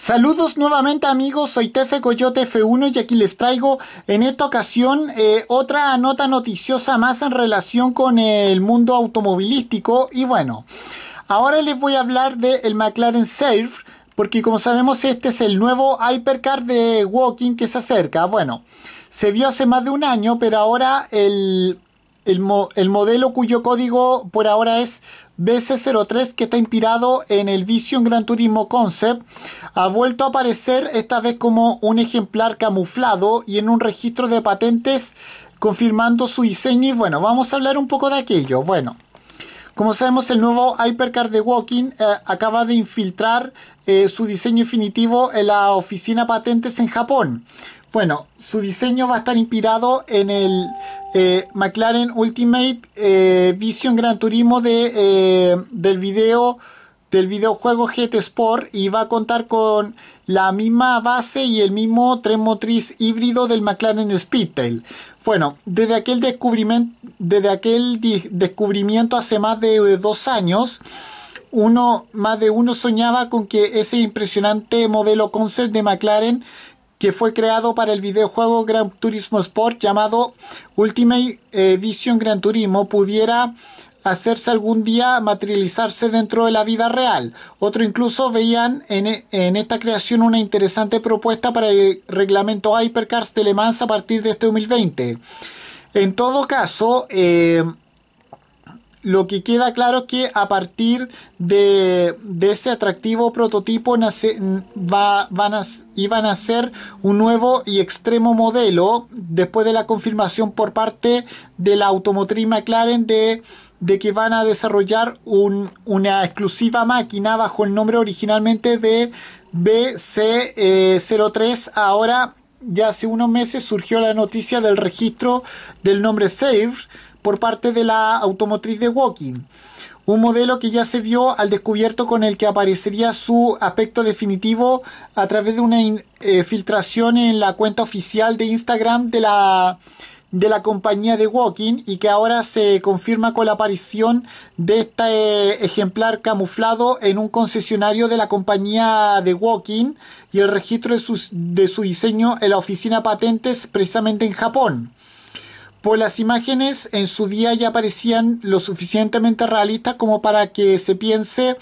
Saludos nuevamente amigos, soy Tefe Coyote F1 y aquí les traigo en esta ocasión eh, otra nota noticiosa más en relación con el mundo automovilístico y bueno, ahora les voy a hablar del McLaren Safe porque como sabemos este es el nuevo Hypercar de Walking que se acerca, bueno, se vio hace más de un año pero ahora el el, modelo cuyo código por ahora es BC03 que está inspirado en el Vision Gran Turismo Concept ha vuelto a aparecer esta vez como un ejemplar camuflado y en un registro de patentes confirmando su diseño y bueno, vamos a hablar un poco de aquello. Bueno, como sabemos, el nuevo Hypercar de Walking eh, acaba de infiltrar eh, su diseño definitivo en la oficina patentes en Japón. Bueno, su diseño va a estar inspirado en el eh, McLaren Ultimate Vision Gran Turismo de, del video del videojuego GT Sport y va a contar con la misma base y el mismo tren motriz híbrido del McLaren Speedtail. Bueno, desde aquel, descubrimiento, desde aquel descubrimiento hace más de eh, dos años, uno, más de uno soñaba con que ese impresionante modelo concept de McLaren que fue creado para el videojuego Gran Turismo Sport llamado Ultimate eh, Vision Gran Turismo pudiera hacerse algún día materializarse dentro de la vida real. Otro incluso veían en, e, esta creación una interesante propuesta para el reglamento Hypercars de Le a partir de este 2020. En todo caso, eh, lo que queda claro es que a partir de, de ese atractivo prototipo nace, va, van a, iban a ser un nuevo y extremo modelo después de la confirmación por parte de la automotriz McLaren de, de que van a desarrollar un, una exclusiva máquina bajo el nombre originalmente de BC03. Eh, Ahora, ya hace unos meses surgió la noticia del registro del nombre Save por parte de la automotriz de Walking. Un modelo que ya se vio al descubierto con el que aparecería su aspecto definitivo a través de una eh, filtración en la cuenta oficial de Instagram de la, de la compañía de Walking y que ahora se confirma con la aparición de este ejemplar camuflado en un concesionario de la compañía de Walking y el registro de de su diseño en la oficina patentes precisamente en Japón pues las imágenes en su día ya parecían lo suficientemente realistas como para que se piense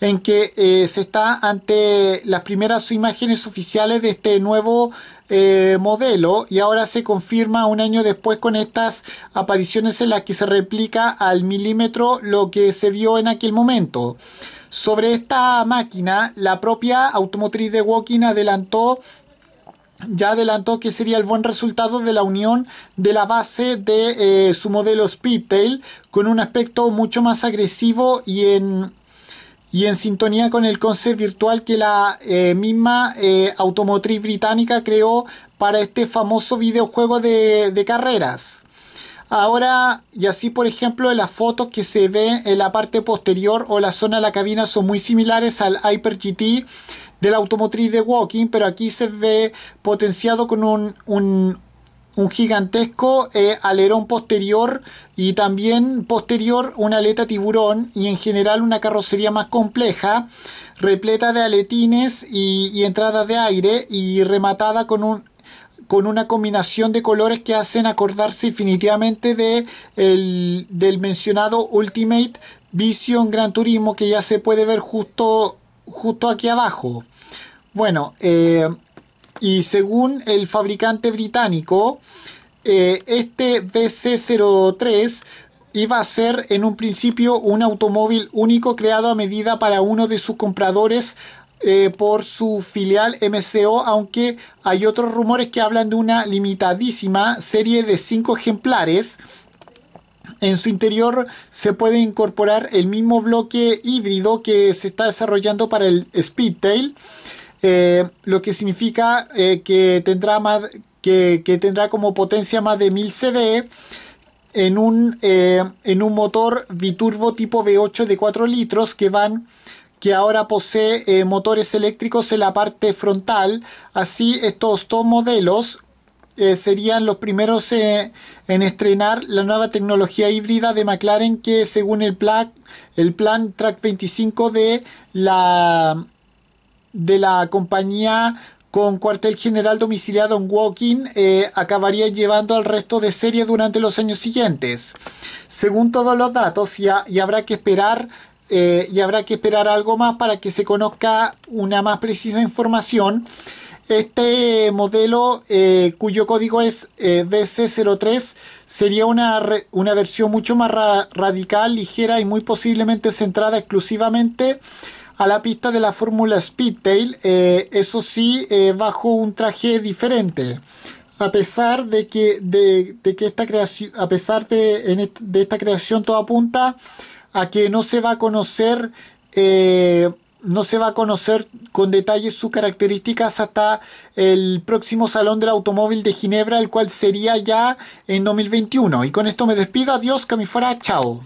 en que eh, se está ante las primeras imágenes oficiales de este nuevo eh, modelo y ahora se confirma un año después con estas apariciones en las que se replica al milímetro lo que se vio en aquel momento. Sobre esta máquina, la propia automotriz de Woking adelantó ya adelantó que sería el buen resultado de la unión de la base de eh, su modelo Speedtail con un aspecto mucho más agresivo y en, y en sintonía con el concept virtual que la eh, misma eh, automotriz británica creó para este famoso videojuego de, de carreras. Ahora, y así por ejemplo, las fotos que se ven en la parte posterior o la zona de la cabina son muy similares al Hyper GT de la automotriz de Walking, pero aquí se ve potenciado con un, un, gigantesco eh, alerón posterior y también posterior una aleta tiburón y en general una carrocería más compleja, repleta de aletines y, y entradas de aire y rematada con un con una combinación de colores que hacen acordarse definitivamente de el, del mencionado Ultimate Vision Gran Turismo que ya se puede ver justo, justo aquí abajo. Bueno, eh, y según el fabricante británico, eh, este BC03 iba a ser en un principio un automóvil único creado a medida para uno de sus compradores eh, por su filial MCO, aunque hay otros rumores que hablan de una limitadísima serie de 5 ejemplares. En su interior se puede incorporar el mismo bloque híbrido que se está desarrollando para el Speedtail. Eh, lo que significa eh, que tendrá más que, tendrá como potencia más de 1000 cv en un, eh, en un motor biturbo tipo V8 de 4 litros que van que ahora posee motores eléctricos en la parte frontal así estos dos modelos serían los primeros en estrenar la nueva tecnología híbrida de McLaren que según el plan, el plan Track 25 de la de la compañía con cuartel general domiciliado en Woking eh, acabaría llevando al resto de serie durante los años siguientes. Según todos los datos, y habrá que esperar eh, y habrá que esperar algo más para que se conozca una más precisa información. Este modelo, eh, cuyo código es dc 03 sería una, una versión mucho más radical, ligera y muy posiblemente centrada exclusivamente a la pista de la Fórmula Speedtail, eh, eso sí, eh, bajo un traje diferente. A pesar de que, de, que esta creación, a pesar de, de esta creación todo apunta a que no se va a conocer, eh, no se va a conocer con detalle sus características hasta el próximo Salón del Automóvil de Ginebra, el cual sería ya en 2021. Y con esto me despido, adiós, que me fuera, chao.